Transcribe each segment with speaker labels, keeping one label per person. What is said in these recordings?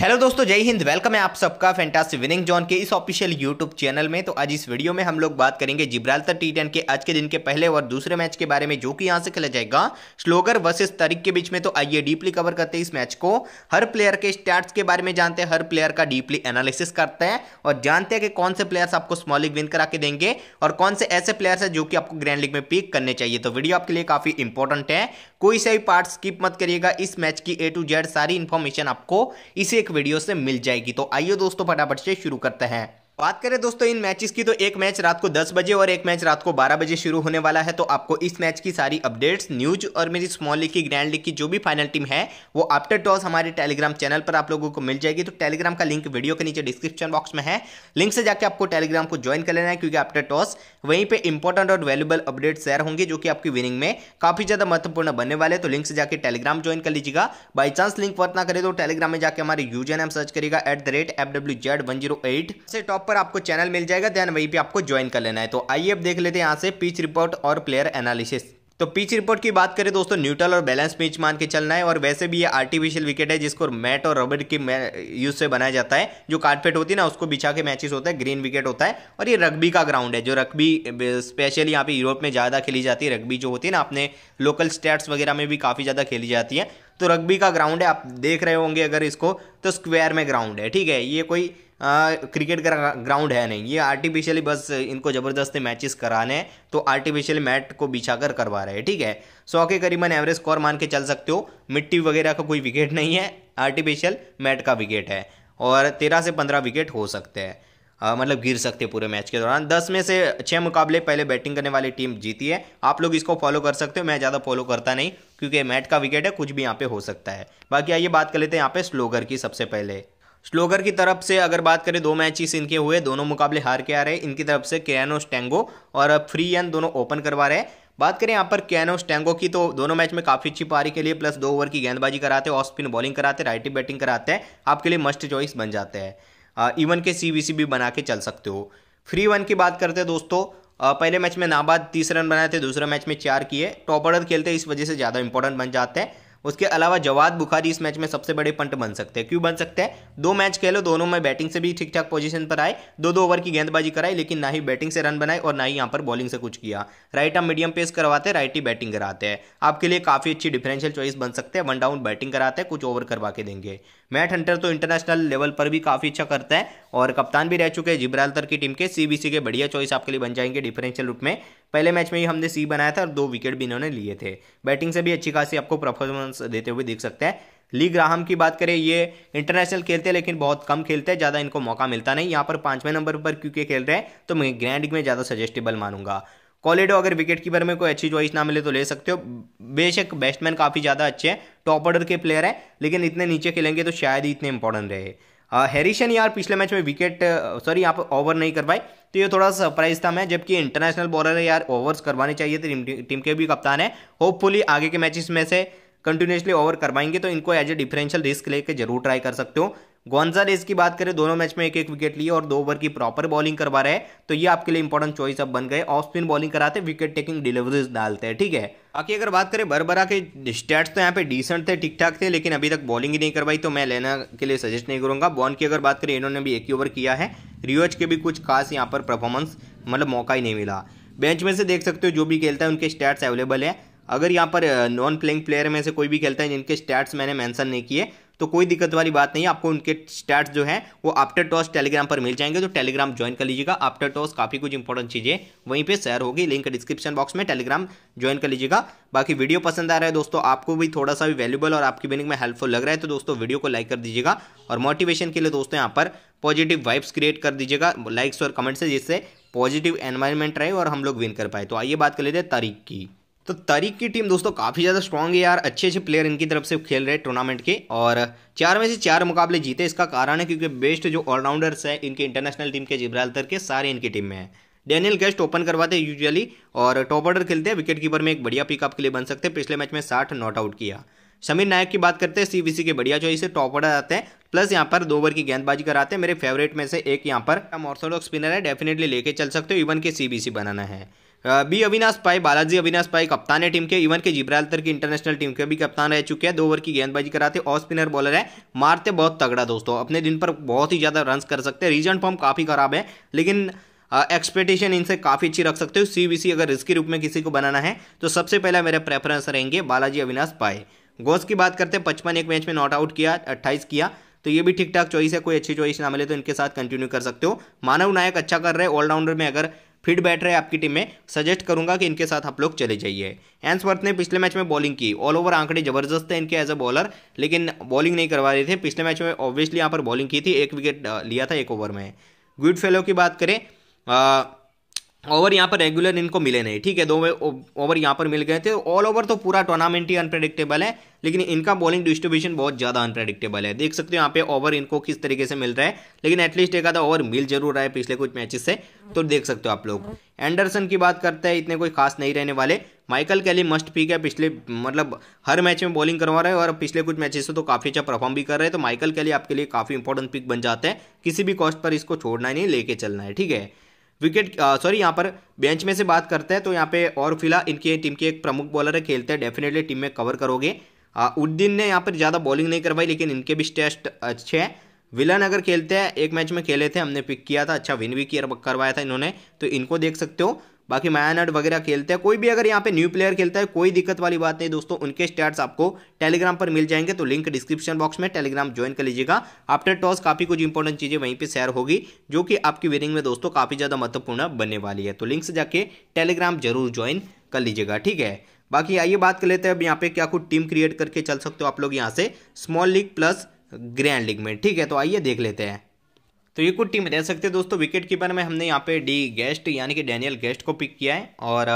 Speaker 1: hello दोस्तों जय Hind welcome है आप सबका फैंटासी विनिंग जॉन के इस ऑफिशियल यूट्यूब चैनल में तो आज इस वीडियो में हम लोग बात करेंगे जिब्राल्टर टी टेन के आज के दिन के पहले और दूसरे मैच के बारे में जो कि यहां से खेला जाएगा स्लोगर वर्सेस तरीक के बीच में तो आइए डीपली कवर करते हैं इस मैच को हर प्लेयर के स्टार्ट के बारे में जानते हैं हर प्लेयर का डीपली एनालिसिस करते हैं और जानते हैं कि कौन से प्लेयर्स आपको स्मॉल लीग विन करा के देंगे और कौन से ऐसे प्लेयर्स है जो कि आपको ग्रैंड लीग में पिक करने चाहिए तो वीडियो आपके लिए काफी इंपॉर्टेंट है कोई सा भी पार्ट स्किप मत करिएगा इस मैच की ए टू जेड सारी इन्फॉर्मेशन आपको इसी एक वीडियो से मिल जाएगी तो आइए दोस्तों फटाफट से शुरू करते हैं बात करें दोस्तों इन मैचेस की तो एक मैच रात को 10 बजे और एक मैच रात को 12 बजे शुरू होने वाला है तो आपको इस मैच की सारी अपडेट्स न्यूज और मेरी स्मॉल लीग की ग्रैंड लीग की जो भी फाइनल टीम है वो आफ्टर टॉस हमारे टेलीग्राम चैनल पर आप लोगों को मिल जाएगी तो टेलीग्राम का लिंक वीडियो के नीचे डिस्क्रिप्शन बॉक्स में है लिंक से जाकर आपको टेलीग्राम को ज्वाइन कर लेना है क्योंकि आफ्टर टॉस वहीं पर इंपॉर्टेंट और वैल्यूबल अपडेट शेयर होंगे जो कि आपकी विनिंग में काफी ज्यादा महत्वपूर्ण बनने वाले तो लिंक से जाकर टेलीग्राम ज्वाइन कर लीजिएगा बाई चांस लिंक वर्क ना करे तो टेलीग्राम में जाकर हमारे यूजन सर्च करेगा at the rate F W Z one zero एट से टॉप पर आपको चैनल मिल जाएगा ध्यान वहीं पर आपको ज्वाइन कर लेना है तो आइए अब देख लेते हैं यहाँ से पिच रिपोर्ट और प्लेयर एनालिसिस तो पिच रिपोर्ट की बात करें दोस्तों न्यूट्रल और बैलेंस पिच मान के चलना है और वैसे भी ये आर्टिफिशियल विकेट है जिसको मैट और रबर की यूज से बनाया जाता है जो कार्पेट होती है ना उसको बिछा के मैचेस होता है ग्रीन विकेट होता है और ये रग्बी का ग्राउंड है जो रग्बी स्पेशली यहाँ पे यूरोप में ज़्यादा खेली जाती है रग्बी जो होती है ना अपने लोकल स्टेट्स वगैरह में भी काफ़ी ज़्यादा खेली जाती है तो रग्बी का ग्राउंड है आप देख रहे होंगे अगर इसको तो स्क्वेयर में ग्राउंड है ठीक है ये कोई क्रिकेट का ग्राउंड है नहीं ये आर्टिफिशियली बस इनको ज़बरदस्ती मैचेस कराने हैं तो आर्टिफिशियली मैट को कर करवा रहे हैं ठीक है सौ के करीबन एवरेज स्कोर मान के चल सकते हो मिट्टी वगैरह का कोई विकेट नहीं है आर्टिफिशियल मैट का विकेट है और तेरह से पंद्रह विकेट हो सकते हैं मतलब गिर सकते हैं पूरे मैच के दौरान दस में से छः मुकाबले पहले बैटिंग करने वाली टीम जीती है आप लोग इसको फॉलो कर सकते हो मैं ज़्यादा फॉलो करता नहीं क्योंकि मैट का विकेट है कुछ भी यहाँ पे हो सकता है बाकी आइए बात कर लेते हैं यहाँ पे स्लोगर की सबसे पहले स्लोगर की तरफ से अगर बात करें दो मैचेस इनके हुए दोनों मुकाबले हार के आ रहे हैं इनकी तरफ से कैनो स्टेंगो और फ्री एन दोनों ओपन करवा रहे हैं बात करें यहाँ पर कैनो स्टेंगो की तो दोनों मैच में काफ़ी अच्छी पारी के लिए प्लस दो ओवर की गेंदबाजी कराते हैं ऑफ स्पिन बॉलिंग कराते हैं राइटी बैटिंग कराते हैं आपके लिए मस्ट चॉइस बन जाते हैं इवन के सी भी बना के चल सकते हो फ्री वन की बात करते हैं दोस्तों पहले मैच में नाबाद तीस रन बनाए थे दूसरे मैच में चार किए टॉप ऑर्डर खेलते इस वजह से ज़्यादा इंपॉर्टेंट बन जाते हैं उसके अलावा जवाद बुखारी इस मैच में सबसे बड़े पंट बन सकते हैं क्यों बन सकते हैं दो मैच खेलो दोनों में बैटिंग से भी ठीक ठाक पोजीशन पर आए दो दो ओवर की गेंदबाजी कराई लेकिन ना ही बैटिंग से रन बनाए और ना ही यहाँ पर बॉलिंग से कुछ किया राइट आप मीडियम पेस करवाते राइट ही बैटिंग कराते हैं आपके लिए काफ़ी अच्छी डिफरेंशियल चॉइस बन सकते हैं वन डाउन बैटिंग कराते हैं कुछ ओवर करवा के देंगे मैट हंटर तो इंटरनेशनल लेवल पर भी काफ़ी अच्छा करता है और कप्तान भी रह चुके हैं जिब्राल्तर की टीम के सीबीसी के बढ़िया चॉइस आपके लिए बन जाएंगे डिफरेंशियल रूप में पहले मैच में ही हमने सी बनाया था और दो विकेट भी इन्होंने लिए थे बैटिंग से भी अच्छी खासी आपको परफॉर्मेंस देते हुए देख सकते हैं ली ग्राहम की बात करें ये इंटरनेशनल खेलते हैं लेकिन बहुत कम खेलते हैं ज़्यादा इनको मौका मिलता नहीं यहाँ पर पाँचवें नंबर पर क्योंकि खेल रहे हैं तो मैं ग्रैंड में ज़्यादा सजेस्टेबल मानूंगा कॉलेडो अगर विकेट कीपर में कोई अच्छी चॉइस ना मिले तो ले सकते हो बेशक बैट्समैन काफ़ी ज़्यादा अच्छे हैं टॉप ऑर्डर के प्लेयर हैं लेकिन इतने नीचे खेलेंगे तो शायद ही इतने इंपॉर्टेंट रहे हैरिशन यार पिछले मैच में विकेट सॉरी यहाँ पर ओवर नहीं कर पाए तो ये थोड़ा सा सरप्राइज था मैं जबकि इंटरनेशनल बॉलर है यार ओवर्स करवाने चाहिए थे टीम के भी कप्तान है होपफुली आगे के मैचेस में से कंटिन्यूसली ओवर करवाएंगे तो इनको एज ए डिफरेंशियल रिस्क लेके जरूर ट्राई कर सकते हो गोंजालेज की बात करें दोनों मैच में एक एक विकेट लिए और दो ओवर की प्रॉपर बॉलिंग करवा रहे हैं तो ये आपके लिए इंपॉर्टेंट चॉइस अब बन गए ऑफ स्पिन बॉलिंग कराते विकेट टेकिंग डिलीवरीज डालते हैं ठीक है बाकी अगर बात करें बरबरा के स्टैट्स तो यहाँ पे डिसेंट थे ठीक ठाक थे लेकिन अभी तक बॉलिंग ही नहीं करवाई तो मैं लेना के लिए सजेस्ट नहीं करूंगा बॉन की अगर बात करें इन्होंने भी एक ही ओवर किया है रियोज के भी कुछ खास यहाँ पर परफॉर्मेंस मतलब मौका ही नहीं मिला बेंच में से देख सकते हो जो भी खेलता है उनके स्टैट्स अवेलेबल है अगर यहाँ पर नॉन प्लेइंग प्लेयर में से कोई भी खेलता है जिनके स्टैट्स मैंने मेंशन नहीं किए तो कोई दिक्कत वाली बात नहीं आपको उनके स्टैट्स जो है वो आफ्टर टॉस टेलीग्राम पर मिल जाएंगे तो टेलीग्राम ज्वाइन कर लीजिएगा आफ्टर टॉस काफ़ी कुछ इंपॉर्टेंट चीज़ें वहीं पर शेयर होगी लिंक डिस्क्रिप्शन बॉक्स में टेलीग्राम ज्वाइन कर लीजिएगा बाकी वीडियो पसंद आ रहा है दोस्तों आपको भी थोड़ा सा भी वैल्यूबल और आपकी बिनिंग में हेल्पफुल लग रहा है तो दोस्तों वीडियो को लाइक कर दीजिएगा और मोटिवेशन के लिए दोस्तों यहाँ पर पॉजिटिव वाइब्स क्रिएट कर दीजिएगा लाइक्स और कमेंट्स से जिससे पॉजिटिव एनवायरनमेंट रहे और हम लोग विन कर पाए तो आइए बात कर लेते हैं तारीख की तो तारीख की टीम दोस्तों काफ़ी ज़्यादा स्ट्रॉन्ग है यार अच्छे अच्छे प्लेयर इनकी तरफ से खेल रहे टूर्नामेंट के और चार में से चार मुकाबले जीते इसका कारण है क्योंकि बेस्ट जो ऑलराउंडर्स हैं इनके इंटरनेशनल टीम के जिब्राल्तर के सारे इनकी टीम में हैं डेनियल गेस्ट ओपन करवाते हैं यूजुअली और टॉप ऑर्डर खेलते हैं विकेट कीपर में एक बढ़िया पिकअप के लिए बन सकते हैं पिछले मैच में साठ नॉट आउट किया समीर नायक की बात करते हैं सीबीसी के बढ़िया चॉइस है टॉप ऑर्डर आते हैं प्लस यहाँ पर दो ओवर की गेंदबाजी कराते हैं मेरे फेवरेट में से एक यहाँ पर हम ऑर्थोडॉक्स स्पिनर है डेफिनेटली लेके चल सकते हो इवन के सीबीसी बनाना है बी अविनाश पाई बालाजी अविनाश पाई कप्तान है टीम के इवन के जिब्राल्तर की इंटरनेशनल टीम के भी कप्तान रह चुके हैं दो ओवर की गेंदबाजी कराते और स्पिनर बॉलर है मारते बहुत तगड़ा दोस्तों अपने दिन पर बहुत ही ज़्यादा रन कर सकते हैं रीजन फॉर्म काफ़ी ख़राब है लेकिन एक्सपेक्टेशन इनसे काफ़ी अच्छी रख सकते हो सी अगर रिस्की रूप में किसी को बनाना है तो सबसे पहला मेरा प्रेफरेंस रहेंगे बालाजी अविनाश पाई गोस की बात करते हैं पचपन एक मैच में नॉट आउट किया अट्ठाईस किया तो ये भी ठीक ठाक चॉइस है कोई अच्छी चॉइस ना मिले तो इनके साथ कंटिन्यू कर सकते हो मानव नायक अच्छा कर रहे हैं ऑलराउंडर में अगर फिट बैठ रहे आपकी टीम में सजेस्ट करूंगा कि इनके साथ आप लोग चले जाइए एंसवर्थ ने पिछले मैच में बॉलिंग की ऑल ओवर आंकड़े जबरदस्त थे इनके एज अ बॉलर लेकिन बॉलिंग नहीं करवा रहे थे पिछले मैच में ऑब्वियसली यहाँ पर बॉलिंग की थी एक विकेट लिया था एक ओवर में गुड फेलो की बात करें ओवर यहाँ पर रेगुलर इनको मिले नहीं ठीक है दो ओवर यहाँ पर मिल गए थे ऑल ओवर तो पूरा टूर्नामेंट ही अनप्रेडिक्टेबल है लेकिन इनका बॉलिंग डिस्ट्रीब्यूशन बहुत ज़्यादा अनप्रेडिक्टेबल है देख सकते हो यहाँ पे ओवर इनको किस तरीके से मिल रहा है लेकिन एटलीस्ट एक आधा ओवर मिल जरूर रहा है पिछले कुछ मैचेस से तो देख सकते हो आप लोग एंडरसन की बात करते हैं इतने कोई खास नहीं रहने वाले माइकल कैली मस्ट पीक है पिछले मतलब हर मैच में बॉलिंग करवा रहे हैं और पिछले कुछ मैचेस से तो काफ़ी अच्छा परफॉर्म भी कर रहे हैं तो माइकल कैली आपके लिए काफ़ी इंपॉर्टेंट पिक बन जाते हैं किसी भी कॉस्ट पर इसको छोड़ना नहीं लेके चलना है ठीक है विकेट सॉरी uh, यहाँ पर बेंच में से बात करते हैं तो यहाँ पे और फिलहाल इनकी टीम के एक प्रमुख बॉलर है खेलते हैं डेफिनेटली टीम में कवर करोगे उद्दीन uh, ने यहाँ पर ज़्यादा बॉलिंग नहीं करवाई लेकिन इनके भी टेस्ट अच्छे हैं विलन अगर खेलते हैं एक मैच में खेले थे हमने पिक किया था अच्छा विन भी किया करवाया था इन्होंने तो इनको देख सकते हो बाकी मायानट वगैरह खेलते हैं कोई भी अगर यहाँ पे न्यू प्लेयर खेलता है कोई दिक्कत वाली बात नहीं दोस्तों उनके स्टैट्स आपको टेलीग्राम पर मिल जाएंगे तो लिंक डिस्क्रिप्शन बॉक्स में टेलीग्राम ज्वाइन कर लीजिएगा आफ्टर टॉस काफ़ी कुछ इंपॉर्टेंट चीज़ें वहीं पर शेयर होगी जो कि आपकी विनिंग में दोस्तों काफ़ी ज़्यादा महत्वपूर्ण बनने वाली है तो लिंक से जाके टेलीग्राम जरूर ज्वाइन कर लीजिएगा ठीक है बाकी आइए बात कर लेते हैं अब यहाँ पे क्या कुछ टीम क्रिएट करके चल सकते हो आप लोग यहाँ से small league plus grand league में ठीक है तो आइए देख लेते हैं तो ये कुछ टीम रह सकते हैं दोस्तों विकेट कीपर में हमने यहाँ पे डी गेस्ट यानी कि डैनियल गेस्ट को पिक किया है और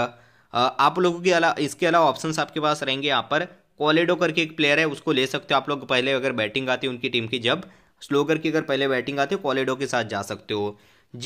Speaker 1: आप लोगों के अला इसके अलावा ऑप्शंस आपके पास रहेंगे यहाँ पर कॉलेडो करके एक प्लेयर है उसको ले सकते हो आप लोग पहले अगर बैटिंग आती है उनकी टीम की जब स्लो करके अगर पहले बैटिंग आती है कॉलेडो के साथ जा सकते हो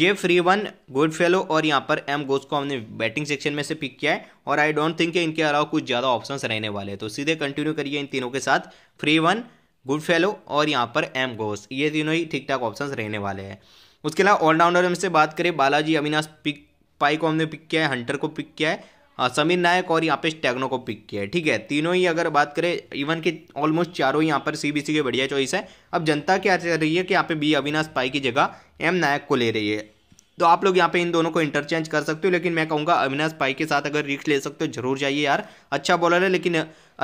Speaker 1: J free one good fellow और यहाँ पर एम गोस को हमने बैटिंग सेक्शन में से पिक किया है और आई डोंट थिंक इनके अलावा कुछ ज़्यादा ऑप्शंस रहने वाले हैं तो सीधे कंटिन्यू करिए इन तीनों के साथ फ्री वन गुड फेलो और यहाँ पर एम घोष ये तीनों ही ठीक ठाक ऑप्शन रहने वाले हैं उसके अलावा ऑलराउंडर में से बात करें बालाजी अविनाश पिक पाई को हमने पिक किया है हंटर को पिक किया है हाँ, समीर नायक और यहाँ पे स्टैगनो को पिक किया है ठीक है तीनों ही अगर बात करें इवन के ऑलमोस्ट चारों यहाँ पर सीबीसी के बढ़िया चॉइस है अब जनता क्या कह रही है कि यहाँ पे बी अविनाश पाई की जगह एम नायक को ले रही है तो आप लोग यहाँ पे इन दोनों को इंटरचेंज कर सकते हो लेकिन मैं कहूँगा अविनाश पाई के साथ अगर रिक्स ले सकते हो जरूर जाइए यार अच्छा बॉलर है लेकिन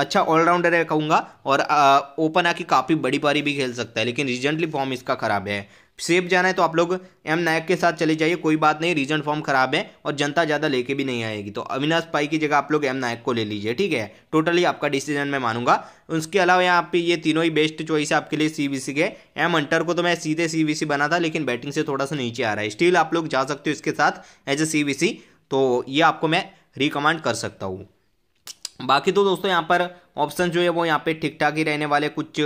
Speaker 1: अच्छा ऑलराउंडर है कहूँगा और ओपन आके काफ़ी बड़ी पारी भी खेल सकता है लेकिन रिजेंटली फॉर्म इसका खराब है सेफ जाना है तो आप लोग एम नायक के साथ चले जाइए कोई बात नहीं रीजन फॉर्म खराब है और जनता ज़्यादा लेके भी नहीं आएगी तो अविनाश पाई की जगह आप लोग एम नायक को ले लीजिए ठीक है टोटली आपका डिसीजन मैं मानूंगा उसके अलावा यहाँ पे ये तीनों ही बेस्ट चॉइस है आपके लिए सीबीसी के एम अंटर को तो मैं सीधे सीबीसी बना था लेकिन बैटिंग से थोड़ा सा नीचे आ रहा है स्टिल आप लोग जा सकते हो इसके साथ एज ए सी तो ये आपको मैं रिकमेंड कर सकता हूँ बाकी तो दोस्तों यहाँ पर ऑप्शन जो है वो यहाँ पे ठीक ठाक ही रहने वाले कुछ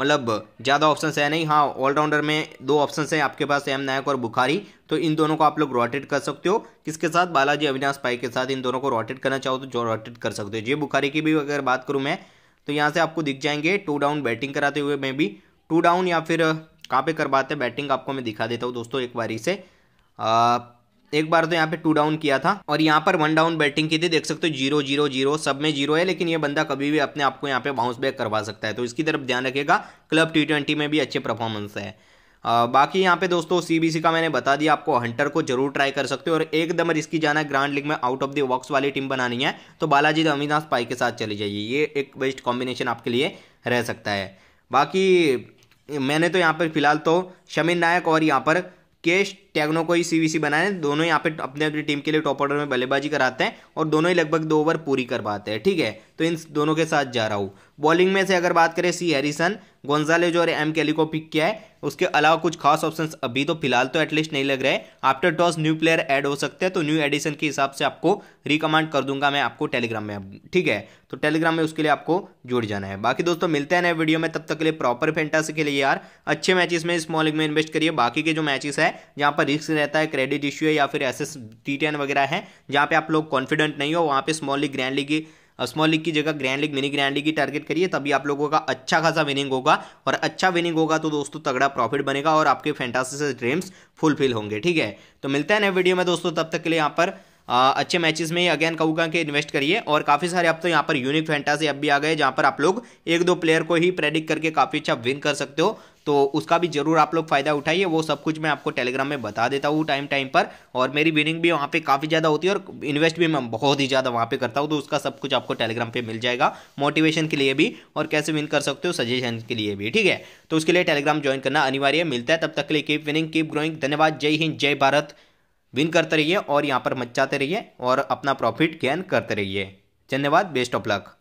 Speaker 1: मतलब ज़्यादा ऑप्शन है नहीं हाँ ऑलराउंडर में दो ऑप्शन हैं आपके पास एम नायक और बुखारी तो इन दोनों को आप लोग रोटेट कर सकते हो किसके साथ बालाजी अविनाश पाई के साथ इन दोनों को रोटेट करना चाहो तो जो रोटेट कर सकते हो जे बुखारी की भी अगर बात करूँ मैं तो यहाँ से आपको दिख जाएंगे टू डाउन बैटिंग कराते हुए मैं भी टू डाउन या फिर कहाँ पर करवाते हैं बैटिंग आपको मैं दिखा देता हूँ दोस्तों एक बारी से आ, एक बार तो यहाँ पे टू डाउन किया था और यहाँ पर वन डाउन बैटिंग की थी देख सकते हो जीरो जीरो जीरो सब में जीरो है लेकिन ये बंदा कभी भी अपने आप को यहाँ पे बाउंस बैक करवा सकता है तो इसकी तरफ ध्यान रखेगा क्लब टी ट्वेंटी में भी अच्छे परफॉर्मेंस है आ, बाकी यहाँ पे दोस्तों सीबीसी का मैंने बता दिया आपको हंटर को जरूर ट्राई कर सकते हो और एकदम रिस्की जाना ग्रांड लीग में आउट ऑफ द बॉक्स वाली टीम बनानी है तो बालाजी अमीनाथ पाई के साथ चले जाइए ये एक बेस्ट कॉम्बिनेशन आपके लिए रह सकता है बाकी मैंने तो यहाँ पर फिलहाल तो शमीन नायक और यहाँ पर केश टैगनो को ही सीवीसी बनाए दोनों यहाँ पे अपने अपनी टीम के लिए टॉप ऑर्डर में बल्लेबाजी कराते हैं और दोनों ही लगभग दो ओवर पूरी कर पाते हैं ठीक है तो इन दोनों के साथ जा रहा हूँ बॉलिंग में से अगर बात करें सी हैरिसन गोंजालेज और एम कैली को पिक किया है उसके अलावा कुछ खास ऑप्शन अभी तो फिलहाल तो एटलीस्ट नहीं लग रहे after toss new player add हो सकते हैं तो न्यू एडिशन के हिसाब से आपको रिकमेंड कर दूंगा मैं आपको टेलीग्राम में ठीक है तो टेलीग्राम में उसके लिए आपको जुड़ जाना है बाकी दोस्तों मिलते हैं नए वीडियो में तब तक के लिए प्रॉपर फेंटा के लिए यार अच्छे मैचेस में स्मॉल लीग में इन्वेस्ट करिए बाकी के जो मैचेस है जहाँ पर पर रिस्क रहता है क्रेडिट इश्यू है या फिर एस एस टी टेन वगैरह है जहाँ पे आप लोग कॉन्फिडेंट नहीं हो वहाँ पे स्मॉल लीग ग्रैंड लीग की स्मॉल लीग की जगह grand league mini grand league की टारगेट करिए तभी आप लोगों का अच्छा खासा विनिंग होगा और अच्छा विनिंग होगा तो दोस्तों तगड़ा प्रॉफिट बनेगा और आपके फैंटासी से ड्रीम्स फुलफिल होंगे ठीक है तो मिलता है नए वीडियो में दोस्तों तब तक के लिए यहाँ पर अच्छे मैचेस में अगेन कहूंगा कि इन्वेस्ट करिए और काफ़ी सारे अब तो यहाँ पर यूनिक फैंटास अब भी आ गए जहाँ पर आप लोग एक दो प्लेयर को ही प्रेडिक्ट करके काफ़ी अच्छा विन कर सकते हो तो उसका भी जरूर आप लोग फ़ायदा उठाइए वो सब कुछ मैं आपको टेलीग्राम में बता देता हूँ टाइम टाइम पर और मेरी विनिंग भी वहाँ पे काफ़ी ज़्यादा होती है और इन्वेस्ट भी मैं बहुत ही ज़्यादा वहाँ पे करता हूँ तो उसका सब कुछ आपको टेलीग्राम पे मिल जाएगा मोटिवेशन के लिए भी और कैसे विन कर सकते हो सजेशन के लिए भी ठीक है तो उसके लिए टेलीग्राम ज्वाइन करना अनिवार्य मिलता है तब तक के लिए कीप विनिंग कीप ग्रोइंग धन्यवाद जय हिंद जय भारत विन करते रहिए और यहाँ पर मचाते रहिए और अपना प्रॉफिट गेन करते रहिए धन्यवाद बेस्ट ऑफ लक